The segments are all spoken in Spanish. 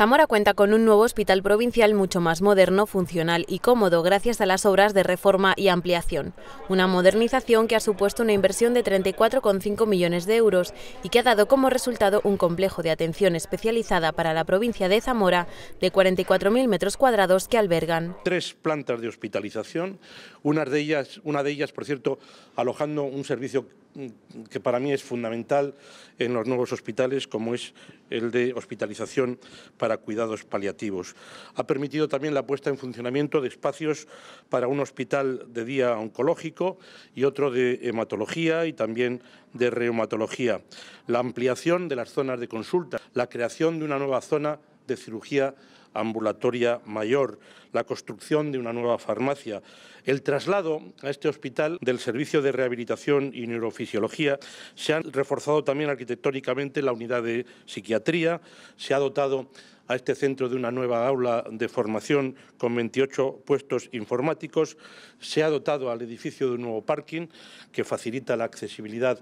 Zamora cuenta con un nuevo hospital provincial mucho más moderno, funcional y cómodo gracias a las obras de reforma y ampliación. Una modernización que ha supuesto una inversión de 34,5 millones de euros y que ha dado como resultado un complejo de atención especializada para la provincia de Zamora de 44.000 metros cuadrados que albergan. Tres plantas de hospitalización, una de ellas, una de ellas por cierto, alojando un servicio Mm, que para mí es fundamental en los nuevos hospitales, como es el de hospitalización para cuidados paliativos. Ha permitido también la puesta en funcionamiento de espacios para un hospital de día oncológico y otro de hematología y también de reumatología. La ampliación de las zonas de consulta, la creación de una nueva zona de cirugía ambulatoria mayor, la construcción de una nueva farmacia, el traslado a este hospital del servicio de rehabilitación y neurofisiología. Se han reforzado también arquitectónicamente la unidad de psiquiatría, se ha dotado a este centro de una nueva aula de formación con 28 puestos informáticos. Se ha dotado al edificio de un nuevo parking que facilita la accesibilidad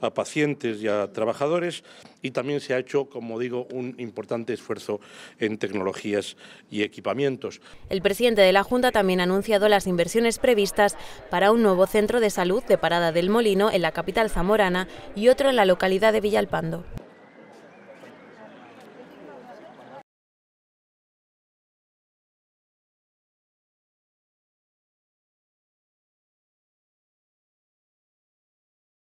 a pacientes y a trabajadores y también se ha hecho, como digo, un importante esfuerzo en tecnologías y equipamientos. El presidente de la Junta también ha anunciado las inversiones previstas para un nuevo centro de salud de Parada del Molino en la capital zamorana y otro en la localidad de Villalpando.